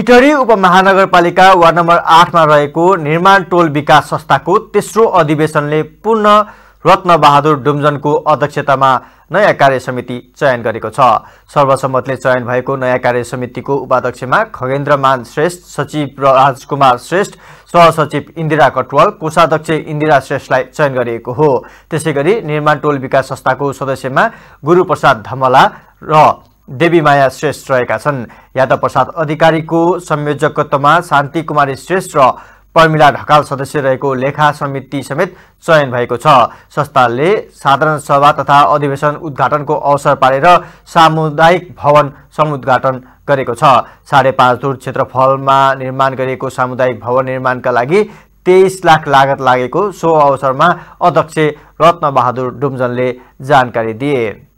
इटरी उपमहानगरपालिका ward number आठमा रहेको निर्माण टोल विकास संस्थाको तेस्रो अधिवेशनले पुनः रत्नबहादुर डुम्जनको अध्यक्षतामा नयाँ कार्य समिति चयन गरेको छ सर्वसम्मतले चयन भएको नयाँ कार्य समितिको उपाध्यक्षमा खगेन्द्रमान श्रेष्ठ सचिव राजकुमार श्रेष्ठ सहसचिव इन्दिरा कटवाल कोषाध्यक्ष इन्दिरा श्रेष्ठलाई चयन गरिएको हो त्यसै गरी निर्माण टोल विकास संस्थाको सदस्यमा गुरुप्रसाद धमला र देवीमाया श्रेष्ठ रहेका छन् यादव प्रसाद अधिकारीको संयोजकत्वमा शान्ति कुमारी श्रेष्ठ र प्रमिला ढकाल सदस्य रहेको लेखा समिति समेत चयन भएको छ संस्थाले साधारण सभा तथा अधिवेशन उद्घाटनको अवसर पारेर सामुदायिक भवन समुद्घाटन गरेको छ साढे पाँच दूर क्षेत्रफलमा निर्माण गरिएको सामुदायिक भवन निर्माणका लागि तेइस लाख लागत लागेको सो अवसरमा अध्यक्ष रत्नबहादुर डुम्जनले जानकारी दिए